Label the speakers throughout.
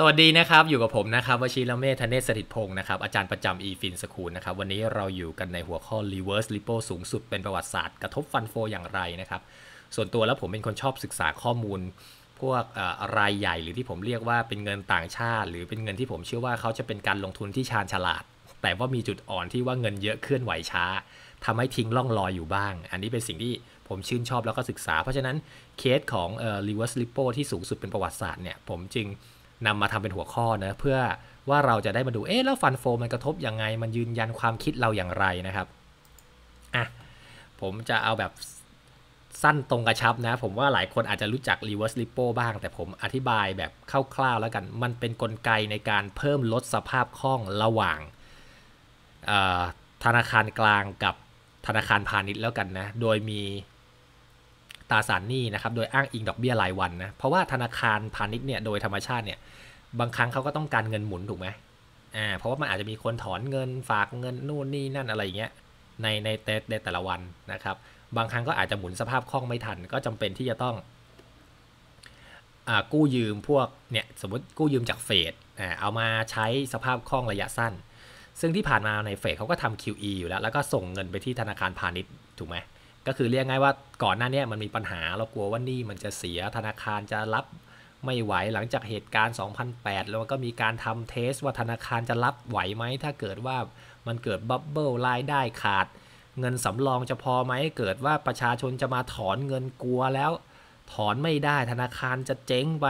Speaker 1: สวัสดีนะครับ อยู่กับผมนะครับ วชิรเมธเนศสถิตพงศ์นะครับ อาจารย์ประจำอีฟินสคูลนะครับ วันนี้เราอยู่กันในหัวข้อ reverse lipo สูงสุดเป็นประวัติศาสตร์ กระทบฟันโฟอย่างไรนะครับ ส่วนตัวแล้วผมเป็นคนชอบศึกษาข้อมูล พวกรายใหญ่หรือที่ผมเรียกว่าเป็นเงินต่างชาติ หรือเป็นเงินที่ผมเชื่อว่าเขาจะเป็นการลงทุนที่ชาญฉลาด แต่ว่ามีจุดอ่อนที่ว่าเงินเยอะเคลื่อนไหวช้า ทำให้ทิ้งล่องลอยอยู่บ้าง อันนี้เป็นสิ่งที่ผมชื่นชอบแล้วก็ศึกษา เพราะฉะนั้นเคสของ reverse lipo ที่สูงสุดเป็นประวัติศาสตร์เนี่ยผมจึงนำมาทำเป็นหัวข้อนะเพื่อว่าเราจะได้มาดูเอ๊ะแล้วฟันโฟมันกระทบยังไง มันยืนยันความคิดเราอย่างไรนะครับอ่ะผมจะเอาแบบสั้นตรงกระชับนะ ผมว่าหลายคนอาจจะรู้จัก reverse lipo บ้าง แต่ผมอธิบายแบบคร่าวๆ แล้วกัน มันเป็นนกลไกในการเพิ่มลดสภาพคล่องระหว่างธนาคารกลางกับธนาคารพาณิชย์แล้วกันนะ โดยมีตราสารหนี้นะครับ โดยอ้างอิงดอกเบี้ยรายวันนะ เพราะว่าธนาคารพาณิชย์เนี่ย โดยธรรมชาติเนี่ย บางครั้งเขาก็ต้องการเงินหมุนถูกไหมอ่า เพราะว่ามันอาจจะมีคนถอนเงินฝากเงินนู่นนี่นั่นอะไรอย่างเงี้ย ในในแในแต่ละวันนะครับ บางครั้งก็อาจจะหมุนสภาพคล่องไม่ทัน ก็จำเป็นที่จะต้อง อ่า กู้ยืมพวกเนี่ย สมมติกู้ยืมจากเฟด อ่า เอามาใช้สภาพคล่องระยะสั้น ซึ่งที่ผ่านมาในเฟดเขาก็ทำ QE อยู่แล้ว แล้วก็ส่งเงินไปที่ธนาคารพาณิชย์ถูกไหมก็คือเรียกง่ายว่าก่อนหน้านี้มันมีปัญหาเรากลัวว่านี่มันจะเสียธนาคารจะรับไม่ไหวหลังจากเหตุการณ์ 2008 แล้วก็มีการทำเทสว่าธนาคารจะรับไหวไหม ถ้าเกิดว่ามันเกิดบับเบิลรายได้ขาด เงินสำรองจะพอไหม เกิดว่าประชาชนจะมาถอนเงินกลัวแล้ว ถอนไม่ได้ธนาคารจะเจ๊งไป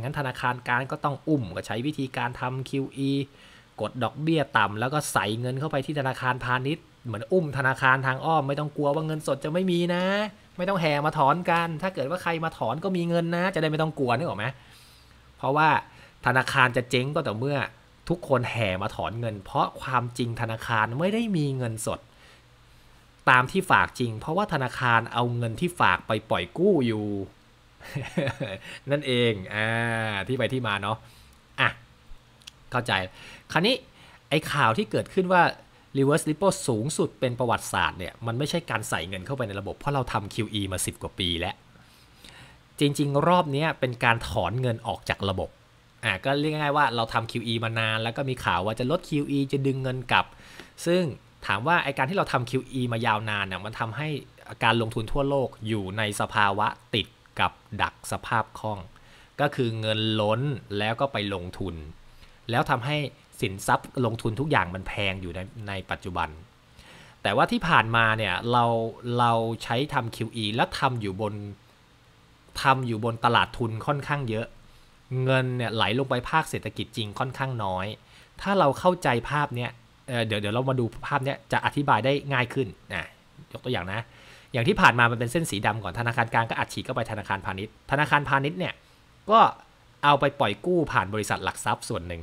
Speaker 1: งั้นธนาคารการก็ต้องอุ้มก็ใช้วิธีการทำ QE กดดอกเบี้ยต่ำแล้วก็ใส่เงินเข้าไปที่ธนาคารพาณิชย์เหมือนอุ้มธนาคารทางอ้อมไม่ต้องกลัวว่าเงินสดจะไม่มีนะ ไม่ต้องแห่มาถอนกัน ถ้าเกิดว่าใครมาถอนก็มีเงินนะ จะได้ไม่ต้องกลัวนึกออกไหมเพราะว่าธนาคารจะเจ๊งก็แต่เมื่อทุกคนแห่มาถอนเงิน เพราะความจริงธนาคารไม่ได้มีเงินสด ตามที่ฝากจริง เพราะว่าธนาคารเอาเงินที่ฝากไปปล่อยกู้อยู่ นั่นเองอ่าที่ไปที่มาเนาะอ่ะเข้าใจ คราวนี้ไอ้ข่าวที่เกิดขึ้นว่ารีเวิร์สลิปโปสูงสุดเป็นประวัติศาสตร์เนี่ยมันไม่ใช่การใส่เงินเข้าไปในระบบ เพราะเราทำ QE มา 10 กว่าปีแล้ว จริงๆรอบนี้เป็นการถอนเงินออกจากระบบอ่ะก็เรียกง่ายว่าเราทำ QE มานาน แล้วก็มีข่าวว่าจะลด QE จะดึงเงินกลับ ซึ่งถามว่าไอการที่เราทำ QE มายาวนานเนี่ยมันทำให้การลงทุนทั่วโลกอยู่ในสภาวะติดกับดักสภาพคล่องก็คือเงินล้นแล้วก็ไปลงทุน แล้วทำให้สินทรัพย์ลงทุนทุกอย่างมันแพงอยู่ในในปัจจุบัน แต่ว่าที่ผ่านมาเนี่ย เราเราใช้ทำ QE และทำอยู่บนทำอยู่บนตลาดทุนค่อนข้างเยอะ เงินเนี่ยไหลลงไปภาคเศรษฐกิจจริงค่อนข้างน้อย ถ้าเราเข้าใจภาพเนี้ยเเดี๋ยวเดี๋ยวเรามาดูภาพเนี้ยจะอธิบายได้ง่ายขึ้นนะยกตัวอย่างนะ อย่างที่ผ่านมามันเป็นเส้นสีดำก่อนธนาคารกลางก็อัดฉีดเข้าไปธนาคารพาณิชย์ธนาคารพาณิชย์เนี่ยก็เอาไปปล่อยกู้ผ่านบริษัทหลักทรัพย์ส่วนหนึ่ง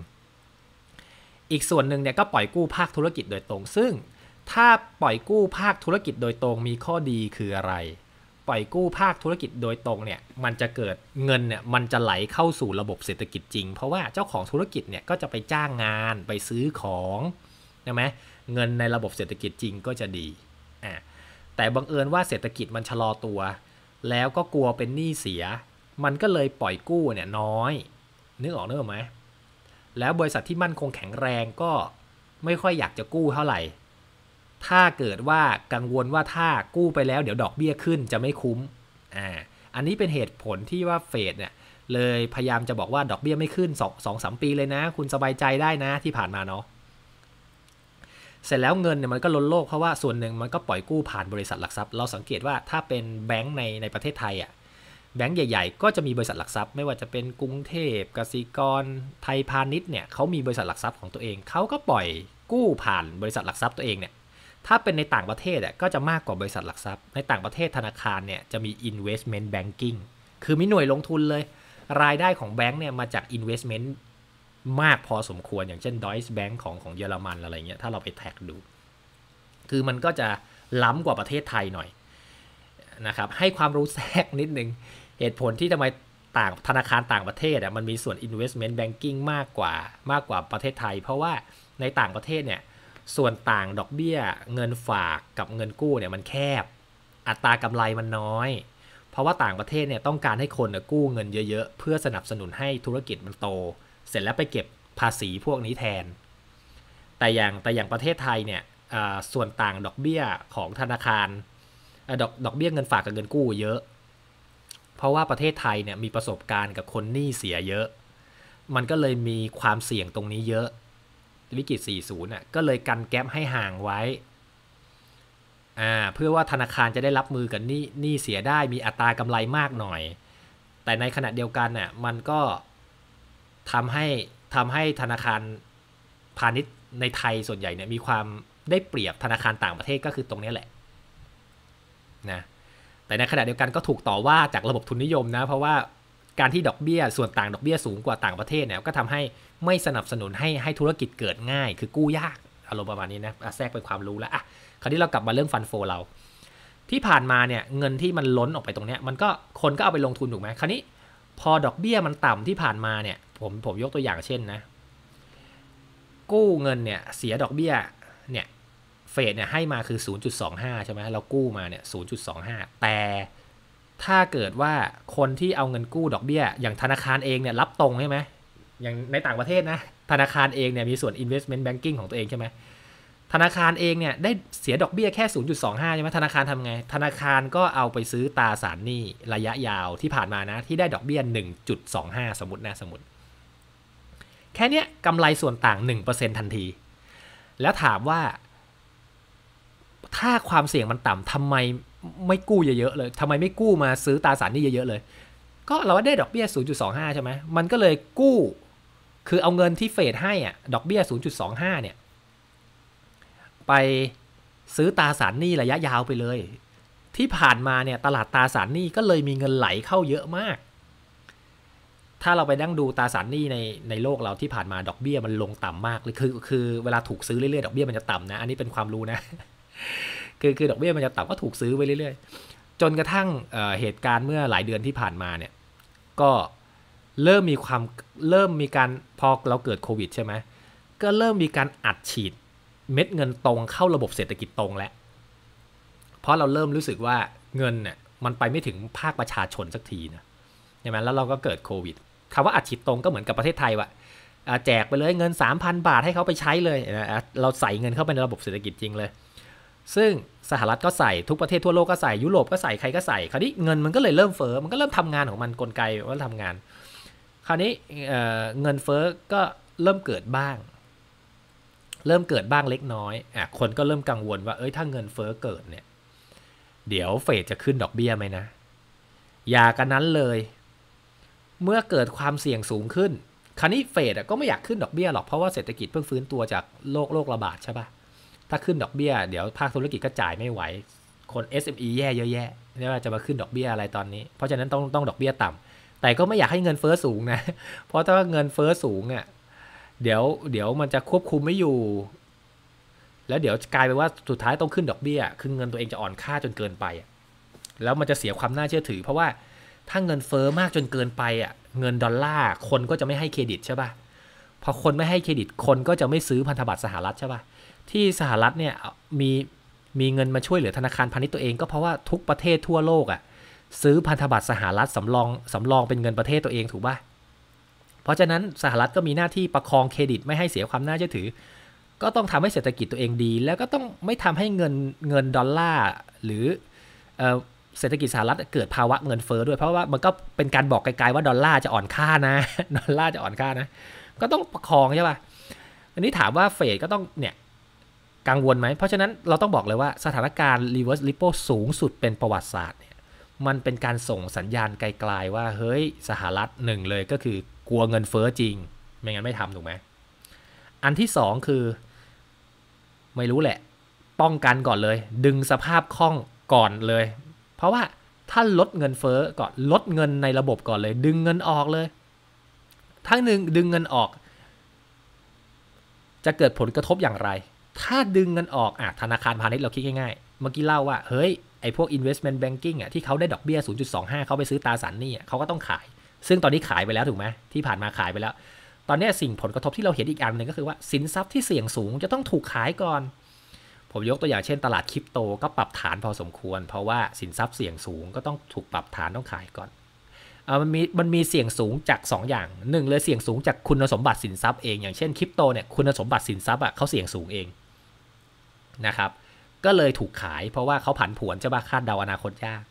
Speaker 1: อีกส่วนหนึ่งเนี่ยก็ปล่อยกู้ภาคธุรกิจโดยตรง ซึ่ง ถ้าปล่อยกู้ภาคธุรกิจโดยตรงมีข้อดีคืออะไร ปล่อยกู้ภาคธุรกิจโดยตรงเนี่ยมันจะเกิดเงินเนี่ยมันจะไหลเข้าสู่ระบบเศรษฐกิจจริง เพราะว่าเจ้าของธุรกิจเนี่ยก็จะไปจ้างงานไปซื้อของใช่ไหมเงินในระบบเศรษฐกิจจริงก็จะดีอ่ะแต่บังเอิญว่าเศรษฐกิจมันชะลอตัว แล้วก็กลัวเป็นหนี้เสีย มันก็เลยปล่อยกู้เนี่ยน้อยนึกออกนึกออกไหมแล้วบริษัทที่มั่นคงแข็งแรงก็ไม่ค่อยอยากจะกู้เท่าไหร่ ถ้าเกิดว่ากังวลว่าถ้ากู้ไปแล้ว เดี๋ยวดอกเบี้ยขึ้นจะไม่คุ้ม อ่า อันนี้เป็นเหตุผลที่ว่าเฟดเนี่ยเลยพยายามจะบอกว่าดอกเบี้ยไม่ขึ้น2อสสปีเลยนะ คุณสบายใจได้นะที่ผ่านมาเนาะ เสร็จแล้วเงินเนี่ยมันก็ล้นโลกเพราะว่าส่วนหนึ่งมันก็ปล่อยกู้ผ่านบริษัทหลักทรัพย์ เราสังเกตว่าถ้าเป็นแบงก์ในในประเทศไทยอะ่ะแบงก์ใหญ่ๆ ก็จะมีบริษัทหลักทรัพย์ ไม่ว่าจะเป็นกรุงเทพ กสิกร ไทยพาณิชย์เนี่ยเขามีบริษัทหลักทรัพย์ของตัวเองเขาก็ปล่อยกู้ผ่านบริษัทหลักทรัพย์ตัวเองเนี่ย ถ้าเป็นในต่างประเทศอ่ะก็จะมากกว่าบริษัทหลักทรัพย์ ในต่างประเทศ ธนาคารเนี่ยจะมี investment banking คือมีหน่วยลงทุนเลย รายได้ของแบงก์เนี่ยมาจาก investment มากพอสมควร อย่างเช่น Deutsche Bank ของของเยอรมันอะไรเงี้ย ถ้าเราไปแท็กดู คือมันก็จะล้ำกว่าประเทศไทยหน่อยนะครับ ให้ความรู้แทรกนิดนึงเหตุผลที่ทำไมต่างธนาคารต่างประเทศอ่ะมันมีส่วน investment banking มากกว่ามากกว่าประเทศไทย เพราะว่าในต่างประเทศเนี่ยส่วนต่างดอกเบี้ยเงินฝากกับเงินกู้เนี่ยมันแคบ อัตรากำไรมันน้อย เพราะว่าต่างประเทศเนี่ยต้องการให้คนกู้เงินเยอะๆ เพื่อสนับสนุนให้ธุรกิจมันโต เสร็จแล้วไปเก็บภาษีพวกนี้แทน แต่อย่างแต่อย่างประเทศไทยเนี่ยส่วนต่างดอกเบี้ยของธนาคารดอกดอกเบี้ยเงินฝากกับเงินกู้เยอะราะว่าประเทศไทยเนี่ยมีประสบการณ์กับคนหนี้เสียเยอะ มันก็เลยมีความเสี่ยงตรงนี้เยอะวิกฤต40เนี่ยก็เลยกันแก๊ปให้ห่างไว้ อ่า เพื่อว่าธนาคารจะได้รับมือกับหนี้หนี้เสียได้มีอัตรากำไรมากหน่อย แต่ในขณะเดียวกันน่ะมันก็ทำให้ทำให้ธนาคารพาณิชย์ในไทยส่วนใหญ่เนี่ยมีความได้เปรียบธนาคารต่างประเทศก็คือตรงนี้แหละ นะแต่ในขณะเดียวกันก็ถูกต่อว่าจากระบบทุนนิยมนะเพราะว่าการที่ดอกเบีย้ยส่วนต่างดอกเบีย้ยสูงกว่าต่างประเทศเนี่ยก็ทำให้ไม่สนับสนุนให้ให้ธุรกิจเกิดง่าย คือกู้ยากอารมณ์ประมาณนี้นะแทรกเป็นความรู้แล้วอ่ะคราวนี้เรากลับมาเรื่องฟันโฟเรา ที่ผ่านมาเนี่ยเงินที่มันล้นออกไปตรงเนี้ยมันก็คนก็เอาไปลงทุนถูกไหมคราวนี้ พอดอกเบีย้ยมันต่ำที่ผ่านมาเนี่ยผมผมยกตัวอย่างเช่นนะ กู้เงินเนี่ยเสียดอกเบีย้ยเนี่ยเฟดเนี่ยให้มาคือ 0.25 ใช่ไหมเรากู้มาเนี่ย 0.25 แต่ถ้าเกิดว่าคนที่เอาเงินกู้ดอกเบี้ย อย่างธนาคารเองเนี่ยรับตรงใช่ไหมอย่างในต่างประเทศนะ ธนาคารเองเนี่ยมีส่วน investment banking ของตัวเองใช่ไหมธนาคารเองเนี่ยได้เสียดอกเบี้ยแค่ 0.25 ใช่ไหมธนาคารทำไง ธนาคารก็เอาไปซื้อตราสารหนี้ระยะยาวที่ผ่านมานะที่ได้ดอกเบี้ย 1.25 สมมตินะสมมติ แค่นี้กำไรส่วนต่าง 1%ทันที แล้วถามว่าถ้าความเสี่ยงมันต่ำทำไมไม่กู้เยอะๆเลยทำไมไม่กู้มาซื้อตราสารนี้เยอะๆเลย ก็เราได้ดอกเบี้ย 0.25 ใช่ไหมมันก็เลยกู้ คือเอาเงินที่เฟดให้อ่ะดอกเบี้ย 0.25 เนี่ย ไปซื้อตราสารนี้ระยะยาวไปเลย ที่ผ่านมาเนี่ยตลาดตราสารนี้ก็เลยมีเงินไหลเข้าเยอะมาก ถ้าเราไปดั้งดูตราสารนี้ในในโลกเราที่ผ่านมาดอกเบี้ยมันลงต่ำมากเลยคือคือ เวลาถูกซื้อเรื่อยๆดอกเบี้ยมันจะต่ำนะ อันนี้เป็นความรู้นะคือคือดอกเบี้ยมันจะต่ำก็ถูกซื้อไปเรื่อย ๆ จนกระทั่งเเหตุการณ์เมื่อหลายเดือนที่ผ่านมาเนี่ย ก็เริ่มมีความเริ่มมีการพอเราเกิดโควิดใช่ไหมก็เริ่มมีการอัดฉีดเม็ดเงินตรงเข้าระบบเศรษฐกิจตรงแล้วเพราะเราเริ่มรู้สึกว่าเงินเนี่ยมันไปไม่ถึงภาคประชาชนสักทีนะใช่ไหมแล้วเราก็เกิดโควิดคำว่าอัดฉีดตรงก็เหมือนกับประเทศไทยว่ะแจกไปเลยเงิน 3,000 บาทให้เขาไปใช้เลยเราใส่เงินเข้าไปในระบบเศรษฐกิจจริงเลยซึ่งสหรัฐก็ใส่ทุกประเทศทั่วโลกก็ใส่ยุโรปก็ใส่ใครก็ใส่คราวนี้เงินมันก็เลยเริ่มเฟอ้อมันก็เริ่มทำงานของมันกลไกว่าทำงาน คราวนี้เเงินเฟอ้อก็เริ่มเกิดบ้าง เริ่มเกิดบ้างเล็กน้อยอ่ะคนก็เริ่มกังวลว่าเอ้ยถ้าเงินเฟอ้อเกิดเนี่ยเดี๋ยวเฟดจะขึ้นดอกเบี้ยไหมนะอย่ากันนั้นเลย เมื่อเกิดความเสี่ยงสูงขึ้นคราวนี้เฟดก็ไม่อยากขึ้นดอกเบี้ยหรอกเพราะว่าเศรษฐกิจเพิ่งฟื้นตัวจากโรคโรคระบาดใช่ปะ่ะถ้าขึ้นดอกเบี้ยเดี๋ยวภาคธุรกิจก็จ่ายไม่ไหว คน SME แย่เยอะแยะไม่ว่าจะมาขึ้นดอกเบี้ยอะไรตอนนี้ เพราะฉะนั้นต้องต้องดอกเบี้ยต่ำ แต่ก็ไม่อยากให้เงินเฟ้อสูงนะ เพราะถ้าเงินเฟ้อสูงอะ่ะเดี๋ยว เดี๋ยวมันจะควบคุมไม่อยู่ แล้วเดี๋ยวกลายเป็นว่าสุดท้ายต้องขึ้นดอกเบี้ยคือเงินตัวเองจะอ่อนค่าจนเกินไปแล้วมันจะเสียความน่าเชื่อถือ เพราะว่าถ้าเงินเฟอ้อมากจนเกินไปอ่ะเงินดอลลาร์คนก็จะไม่ให้เครดิตใช่ปะ่ะ พอคนไม่ให้เครดิตคนก็จะไม่ซื้อพันธบัตรสหรัฐใช่ปะ่ะที่สหรัฐเนี่ยมีมีเงินมาช่วยเหลือธนาคารพาณิชย์ตัวเองก็เพราะว่าทุกประเทศทั่วโลกอะ่ะ ซื้อพันธบัตรสหรัฐสำรองสำรองเป็นเงินประเทศตัวเองถูกป่ะ เพราะฉะนั้นสหรัฐก็มีหน้าที่ประคองเครดิตไม่ให้เสียความน่าเชื่อถือ ก็ต้องทำให้เศรษฐกิจตัวเองดี แล้วก็ต้องไม่ทำให้เงินเงินดอลลาร์หรือเศรษฐกิจสหรัฐเกิดภาวะเงินเฟอ้อด้วยเพราะว่ามันก็เป็นการบอกไกลๆว่าดอลลาร์จะอ่อนค่านะดอลลาร์จะอ่อนค่านะ ก็ต้องประคองใช่ป่ะอันนี้ถามว่าเฟดก็ต้องเนี่ยกังวลไหม เพราะฉะนั้นเราต้องบอกเลยว่าสถานการณ์ reverse repo สูงสุดเป็นประวัติศาสตร์เนี่ย มันเป็นการส่งสัญญาณไกลๆว่าเฮ้ย สหรัฐหนึ่งเลยก็คือกลัวเงินเฟอ้อจริงไม่งั้นไม่ทำถูกไหมอันที่สองคือ ไม่รู้แหละ ป้องกันก่อนเลย ดึงสภาพคล่องก่อนเลย เพราะว่าถ้าลดเงินเฟอ้อก่อนลดเงินในระบบก่อนเลย ดึงเงินออกเลย ทั้งหนึ่งดึงเงินออกจะเกิดผลกระทบอย่างไรถ้าดึงเงินออกอธนาคารพาณิชย์เราคิดง่ายๆ เมื่อกี้เล่าว่า เฮ้ย ไอ้พวก investment banking อ่ะที่เขาได้ดอกเบี้ย 0.25 เขาไปซื้อตราสารหนี้เขาก็ต้องขาย ซึ่งตอนนี้ขายไปแล้วถูกไหม ที่ผ่านมาขายไปแล้ว ตอนนี้สิ่งผลกระทบที่เราเห็นอีกอันหนึ่งก็คือว่า สินทรัพย์ที่เสี่ยงสูงจะต้องถูกขายก่อน ผมยกตัวอย่างเช่นตลาดคริปโต ก็ปรับฐานพอสมควร เพราะว่าสินทรัพย์เสี่ยงสูงก็ต้องถูกปรับฐานต้องขายก่อน มันมีมันมีเสี่ยงสูงจาก2อย่าง1เลยเสี่ยงสูงจากคุณสมบัติสินทรัพย์เองอย่างเช่นคริปโตเนี่ยคุณสมบัติสินทรัพย์อ่ะเขาเสี่ยงสูงเองนะครับก็เลยถูกขายเพราะว่าเขาผันผวนจะบ้าคาดเดาอนาคตยาก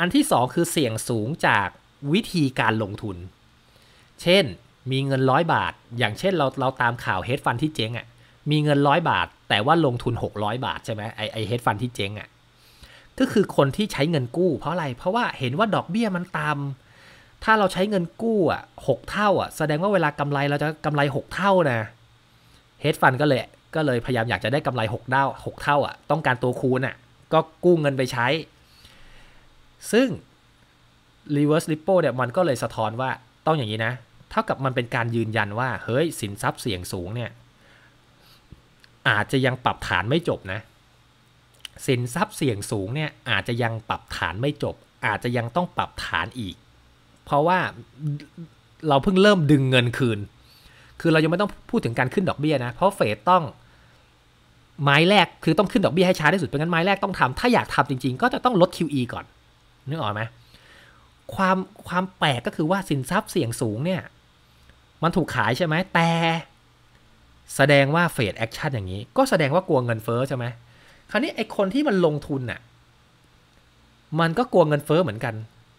Speaker 1: อันที่ 2 คือเสี่ยงสูงจากวิธีการลงทุน เช่นมีเงินร้อยบาทอย่างเช่นเราเราตามข่าวเฮดฟันที่เจ๊งอะ่ะมีเงินร้อยบาทแต่ว่าลงทุน 600 บาทใช่ไหมไอไอเฮดฟันที่เจ๊งอะ่ะก็คือคนที่ใช้เงินกู้เพราะอะไรเพราะว่าเห็นว่าดอกเบี้ยมันตามถ้าเราใช้เงินกู้อ่ะหเท่าอ่ะแสดงว่าเวลากำไรเราจะกำไร 6 เท่านะเฮดฟันก็เลยก็เลยพยายามอยากจะได้กำไร6เท่า6 เท่าอ่ะต้องการตัวคูณอ่ะก็กู้เงินไปใช้ ซึ่ง reverse repo เนี่ยมันก็เลยสะท้อนว่าต้องอย่างนี้นะ เท่ากับมันเป็นการยืนยันว่า เฮ้ยสินทรัพย์เสี่ยงสูงเนี่ยอาจจะยังปรับฐานไม่จบนะสินทรัพย์เสี่ยงสูงเนี่ยอาจจะยังปรับฐานไม่จบ อาจจะยังต้องปรับฐานอีก เพราะว่าเราเพิ่งเริ่มดึงเงินคืน คือเรายังไม่ต้องพูดถึงการขึ้นดอกเบี้ยนะ เพราะเฟดต้องไม้แรกคือต้องขึ้นดอกเบี้ยให้ช้าที่สุดเพราะงั้นไม้แรกต้องทำถ้าอยากทำจริงๆ ก็จะต้องลด QE ก่อน นึกออกไหมความความแปลกก็คือว่าสินทรัพย์เสี่ยงสูงเนี่ย มันถูกขายใช่ไหมแต่ แสดงว่าเฟดแอคชั่นอย่างนี้ ก็แสดงว่ากลัวเงินเฟ้อใช่ไหมคราวนี้ไอ้คนที่มันลงทุนน่ะมันก็กลัวเงินเฟ้อเหมือนกัน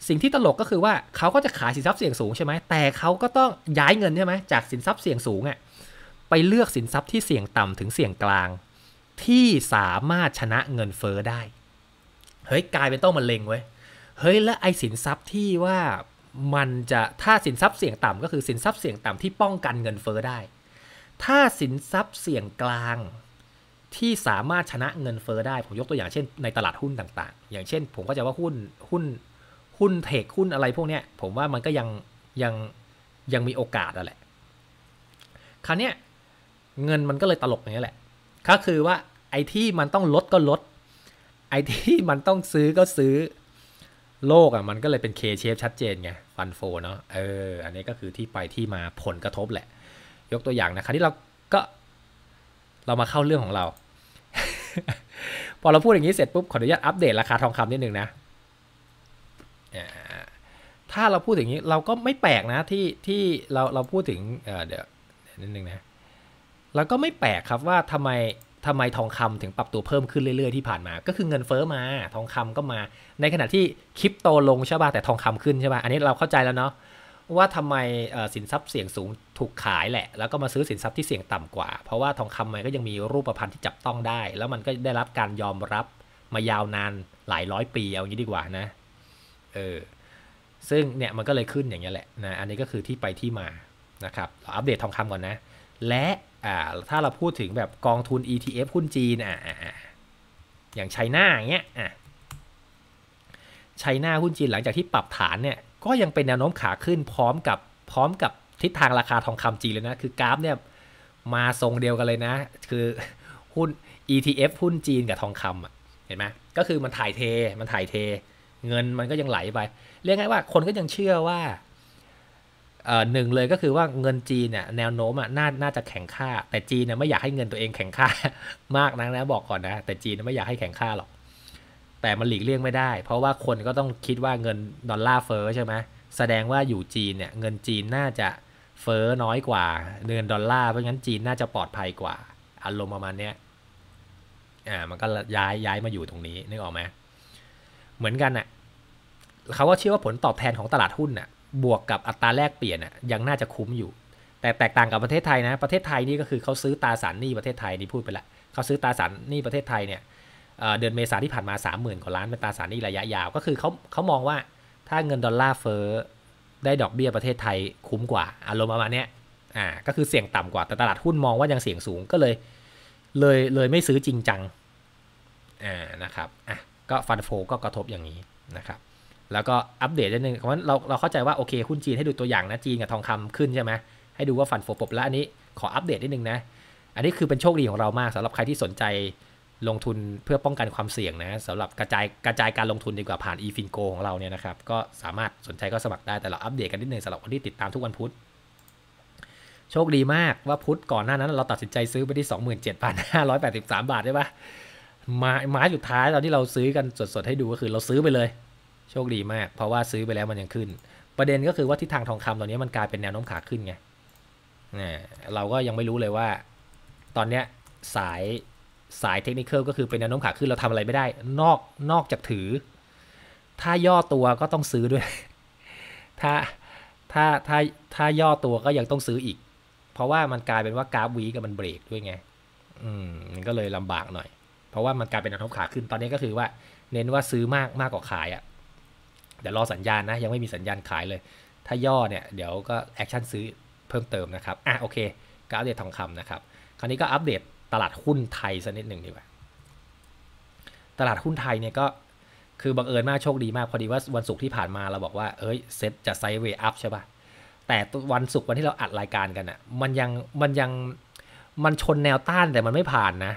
Speaker 1: สิ่งที่ตลกก็คือว่าเขาก็จะขายสินทรัพย์เสี่ยงสูงใช่ไหมแต่เขาก็ต้องย้ายเงินใช่ไหมจากสินทรัพย์เสี่ยงสูงอะ่ะไปเลือกสินทรัพย์ที่เสี่ยงต่ำถึงเสี่ยงกลางที่สามารถชนะเงินเฟ้อได้ เฮ้ยกลายเป็นต้องมาเลงเว้ยเฮ้ยและไอสินทรัพย์ที่ว่ามันจะถ้าสินทรัพย์เสี่ยงต่ำ ก็คือสินทรัพย์เสี่ยงต่ำที่ป้องกันเงินเฟ้อได้ ถ้าสินทรัพย์เสี่ยงกลาง ที่สามารถชนะเงินเฟ้อได้ ผมยกตัวอย่างเช่นในตลาดหุ้นต่างๆ อย่างเช่นผมก็จะว่าหุ้น หุ้นหุ้นเทคหุ้นอะไร พวกเนี้ยผมว่ามันก็ยังยังยังมีโอกาสอะแหละ คราวเนี้ยเงินมันก็เลยตลกอย่างนี้แหละก็คือว่าไอ้ที่ มันต้องลดก็ลด ไอ้ที่ มันต้องซื้อก็ซื้อ โลกอ่ะมันก็เลยเป็น K shape ชัดเจนไงฟันโฟเนาะเออ อันนี้ก็คือที่ไปที่มาผลกระทบแหละ ยกตัวอย่างนะครับที่เราก็ เรามาเข้าเรื่องของเรา พอเราพูดอย่างนี้เสร็จปุ๊บขออนุญาตอัปเดตราคาทองคำนิดนึงนะถ้าเราพูดอย่างนี้ เราก็ไม่แปลกนะ ที่ที่เราเราพูดถึงเดี๋ยวนิดนึงนะแล้วก็ไม่แปลกครับว่าทำไมทำไมทองคำถึงปรับตัวเพิ่มขึ้นเรื่อยๆที่ผ่านมา ก็คือเงินเฟอ้อมาทองคำก็มา ในขณะที่คริปโตลงใช่ป่ะแต่ทองคำขึ้นใช่ป่ะอันนี้เราเข้าใจแล้วเนาะว่าทำไมสินทรัพย์เสี่ยงสูงถูกขายแหละแล้วก็มาซื้อสินทรัพย์ที่เสี่ยงต่ำกว่า เพราะว่าทองคำมันก็ยังมีรูปพรรณที่จับต้องได้ แล้วมันก็ได้รับการยอมรับมายาวนานหลายร้อยปีเอางี้ดีกว่านะเออซึ่งเนี่ยมันก็เลยขึ้นอย่างเงี้ยแหละนะอันนี้ก็คือที่ไปที่มานะครับอัปเดตทองคำก่อนนะและอ่าถ้าเราพูดถึงแบบกองทุน ETF หุ้นจีนอ่าอย่างไชน่าอย่างเงี้ยอ่ะไชน่าหุ้นจีนหลังจากที่ปรับฐานเนี่ย ก็ยังเป็นแนวโน้มขาขึ้นพร้อมกับพร้อมกับทิศทางราคาทองคำจีนเลยนะคือกราฟเนี่ยมาทรงเดียวกันเลยนะ คือหุ้น ETF หุ้นจีนกับทองคำอ่ะเห็นไหมก็คือมันถ่ายเทมันถ่ายเท เงินมันก็ยังไหลไป เรียกง่ายว่าคนก็ยังเชื่อว่าหนึ่งเลยก็คือว่าเงินจีนเนี่ยแนวโน้มอ่ะน่าน่าจะแข็งค่า แต่จีนเนี่ยไม่อยากให้เงินตัวเองแข็งค่า มากนักนะบอกก่อนนะ แต่จีนไม่อยากให้แข็งค่าหรอกแต่มันหลีกเลี่ยงไม่ได้ เพราะว่าคนก็ต้องคิดว่าเงินดอลลาร์เฟ้อใช่ไหมแสดงว่าอยู่จีนเนี่ย เงินจีนน่าจะเฟ้อน้อยกว่าเงินดอลลาร์เพราะงั้นจีนน่าจะปลอดภัยกว่าอารมณ์ประมาณเนี้ยอ่ามันก็ย้ายย้ายมาอยู่ตรงนี้นึกออกไหมเหมือนกันอ่ะเขาก็เชื่อว่าผลตอบแทนของตลาดหุ้นน่ะบวกกับอัตราแลกเปลี่ยนอะยังน่าจะคุ้มอยู่ แต่แตกต่างกับประเทศไทยนะ ประเทศไทยนี่ก็คือเขาซื้อตราสารหนี้ประเทศไทยนี่พูดไปละเขาซื้อตราสารหนี้ประเทศไทยเนี่ยเดือนเมษาที่ผ่านมา 30,000กว่าล้านเป็นตราสารหนี้ระยะยาวก็คือเขาเขามองว่าถ้าเงินดอลลาร์เฟ้อได้ดอกเบี้ยประเทศไทยคุ้มกว่าอารมณ์ประมาณนี้อ่าก็คือเสี่ยงต่ำกว่าแต่ตลาดหุ้นมองว่ายังเสี่ยงสูงก็เลยเลยเลยไม่ซื้อจริงจังอ่านะครับอ่ะก็ฟันโฟก็กระทบอย่างนี้นะครับแล้วก็อัปเดตนิดนึง เพราะั้นเราเราเข้าใจว่าโอเคหุ้นจีนให้ดูตัวอย่างนะจีนกับทองคำขึ้นใช่ไหมให้ดูว่าฝันโฟปบแล้วอันนี้ขออัปเดตนิดนึงนะ อันนี้คือเป็นโชคดีของเรามากสำหรับใครที่สนใจลงทุนเพื่อป้องกันความเสี่ยงนะสำหรับกระจายกระจายการลงทุนดีกว่าผ่าน eFinco ของเราเนี่ยนะครับก็สามารถสนใจก็สมัครได้แต่เราอัปเดตกันนิดนึงสำหรับคนที่ติดตามทุกวันพุธโชคดีมากว่าพุธก่อนหน้านั้น เราตัดสินใจซื้อไปที่ 27,583 บาทได้ปะมาม้สุดท้ายตอนที่เราซื้อกันสด ๆ ให้ดูก็คือเราซื้อไปเลยโชคดีมาก เพราะว่าซื้อไปแล้วมันยังขึ้น ประเด็นก็คือว่าทิศทางทองคำตอนนี้มันกลายเป็นแนวโน้มขาขึ้นไงเราก็ยังไม่รู้เลยว่า ตอนเนี้ย สายสายเทคนิคก็คือเป็นแนวโน้มขาขึ้นเราทำอะไรไม่ได้ นอกนอกจากถือ ถ้าย่อตัวก็ต้องซื้อด้วย ถ้าถ้าถ้าถ้าย่อตัวก็ยังต้องซื้ออีก เพราะว่ามันกลายเป็นว่ากราฟวี กับมันเบรกด้วยไง อืมมันก็เลยลำบากหน่อย เพราะว่ามันกลายเป็นแนวโน้มขาขึ้น ตอนนี้ก็คือว่า เน้นว่าซื้อมากมากกว่าขายอะ่ะเดี๋ยวรอสัญญาณนะ ยังไม่มีสัญญาณขายเลย ถ้าย่อเนี่ย เดี๋ยวก็แอคชั่นซื้อเพิ่มเติมนะครับอ่ะโอเคก็อัปเดตทองคำนะครับคราวนี้ก็อัปเดตตลาดหุ้นไทยสักนิดหนึ่งดีกว่าตลาดหุ้นไทยเนี่ยก็ คือบังเอิญมากโชคดีมากพอดีว่าวันศุกร์ที่ผ่านมาเราบอกว่า เอ้ย เซ็ตจะไซด์เวย์อัพใช่ปะ่ะแต่วันศุกร์วันที่เราอัดรายการกันอะ่ะมันยังมันยังมันชนแนวต้านแต่มันไม่ผ่านนะ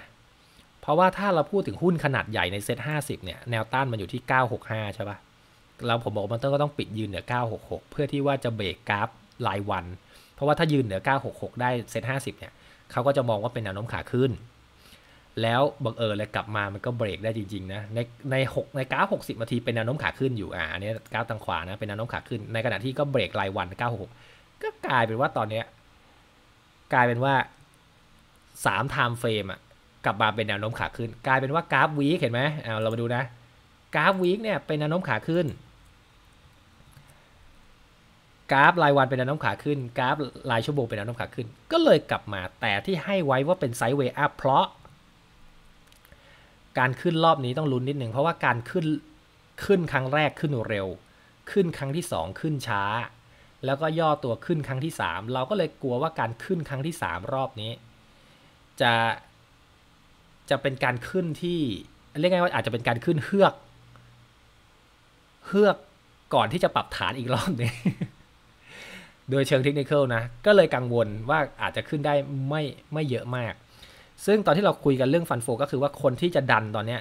Speaker 1: เพราะว่าถ้าเราพูดถึงหุ้นขนาดใหญ่ในเซ็ตห้าสิบเนี่ยแนวต้านมันอยู่ที่เก้าหกห้าใช่ปะ่ะเราผมบอกมันต้องก็ต้องปิดยืนเหนือ 966 เพื่อที่ว่าจะเบรกกราฟรายวัน เพราะว่าถ้ายืนเหนือ 966 ได้เซ็ต50 เนี่ยเขาก็จะมองว่าเป็นแนวโน้มขาขึ้น แล้วบังเอิญเลยกลับมา มันก็เบรกได้จริงๆนะ ในในหในกราฟ60 นาทีเป็นแนวโน้มขาขึ้นอยู่ อ่าอันนี้กราฟทางขวา นะ เป็นแนวโน้มขาขึ้น ในขณะที่ก็เบรกรายวัน966ก็กลายเป็นว่าตอนเนี้ยกลายเป็นว่า 3 time frame อ่ะ กลับมาเป็นแนวโน้มขาขึ้น กลายเป็นว่ากราฟวีคเห็นไหมเอาเรามาดูนะ กราฟวีคเนี่ย เป็นแนวโน้มขาขึ้นกราฟรายวันเป็นแนวโน้มขาขึ้น กราฟรายชั่วโมงเป็นแนวโน้มขาขึ้น ก็เลยกลับมาแต่ที่ให้ไว้ว่าเป็นไซด์เวย์อัพเพราะ การขึ้นรอบนี้ต้องลุ้นนิดหนึ่งเพราะว่าการขึ้นขึ้นครั้งแรกขึ้นเร็ว ขึ้นครั้งที่ 2 ขึ้นช้า แล้วก็ย่อตัวขึ้นครั้งที่ 3เราก็เลยกลัวว่าการขึ้นครั้งที่3รอบนี้จะจะเป็นการขึ้นที่เรียกง่ายว่าอาจจะเป็นการขึ้นเฮือกเฮือกก่อนที่จะปรับฐานอีกรอบนึงโดยเชิงเทคนิคนะ ก็เลยกังวลว่าอาจจะขึ้นได้ไม่ไม่เยอะมาก ซึ่งตอนที่เราคุยกันเรื่องฟันโฟก็คือว่าคนที่จะดันตอนเนี้ย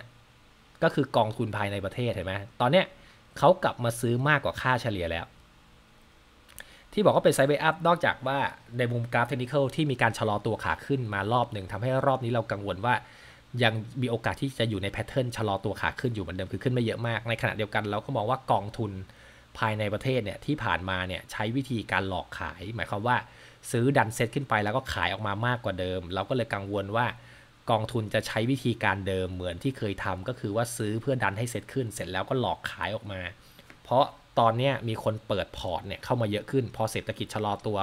Speaker 1: ก็คือกองทุนภายในประเทศเห็นไหมตอนเนี้ยเขากลับมาซื้อมากกว่าค่าเฉลี่ยแล้ว ที่บอกว่าเป็นไซเบย์อัพนอกจากว่าในมุมกราฟเทคนิคที่มีการชะลอตัวขาขึ้นมารอบหนึ่งทำให้รอบนี้เรากังวลว่า ยังมีโอกาสที่จะอยู่ในแพทเทิร์นชะลอตัวขาขึ้นอยู่เหมือนเดิมคือขึ้นไม่เยอะมากในขณะเดียวกันเราก็มองว่ากองทุนภายในประเทศเนี่ยที่ผ่านมาเนี่ยใช้วิธีการหลอกขายหมายความว่าซื้อดันเซ็ตขึ้นไปแล้วก็ขายออกมามากกว่าเดิมเราก็เลยกังวลว่ากองทุนจะใช้วิธีการเดิมเหมือนที่เคยทำก็คือว่าซื้อเพื่อดันให้เซ็ตขึ้นเสร็จแล้วก็หลอกขายออกมา เพราะตอนนี้มีคนเปิดพอร์ตเนี่ยเข้ามาเยอะขึ้นพอเศรษฐกิจชะลอตัว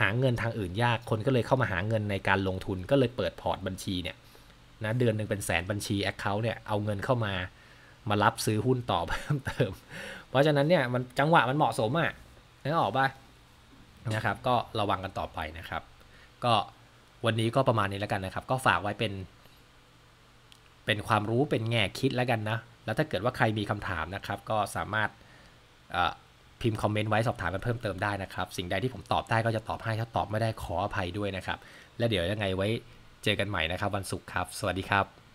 Speaker 1: หาเงินทางอื่นยากคนก็เลยเข้ามาหาเงินในการลงทุนก็เลยเปิดพอร์ตบัญชีเนี่ยนะเดือนหนึ่งเป็นแสนบัญชีแอคเคาท์เนี่ยเอาเงินเข้ามามารับซื้อหุ้นต่อเพิ่มเติมเพราะฉะนั้นเนี่ยมันจังหวะมันเหมาะสมอ่ะนึกออกปะนะครับ ก็ระวังกันต่อไปนะครับ ก็วันนี้ก็ประมาณนี้แล้วกันนะครับ ก็ฝากไว้เป็น เป็นความรู้เป็นแง่คิดแล้วกันนะ แล้วถ้าเกิดว่าใครมีคำถามนะครับ ก็สามารถพิมพ์คอมเมนต์ไว้สอบถามกันเพิ่มเติมได้นะครับสิ่งใดที่ผมตอบได้ก็จะตอบให้ถ้าตอบไม่ได้ขออภัยด้วยนะครับ และเดี๋ยวยังไงไว้เจอกันใหม่นะครับ วันศุกร์ครับ สวัสดีครับ